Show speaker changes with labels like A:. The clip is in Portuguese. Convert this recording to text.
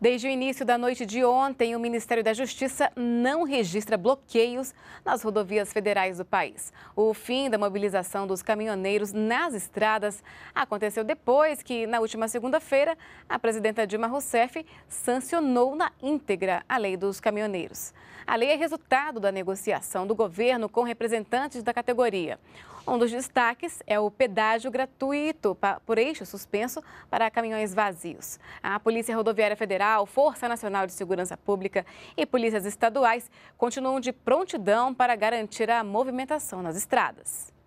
A: Desde o início da noite de ontem, o Ministério da Justiça não registra bloqueios nas rodovias federais do país. O fim da mobilização dos caminhoneiros nas estradas aconteceu depois que, na última segunda-feira, a presidenta Dilma Rousseff sancionou na íntegra a lei dos caminhoneiros. A lei é resultado da negociação do governo com representantes da categoria. Um dos destaques é o pedágio gratuito por eixo suspenso para caminhões vazios. A Polícia Rodoviária Federal, Força Nacional de Segurança Pública e polícias estaduais continuam de prontidão para garantir a movimentação nas estradas.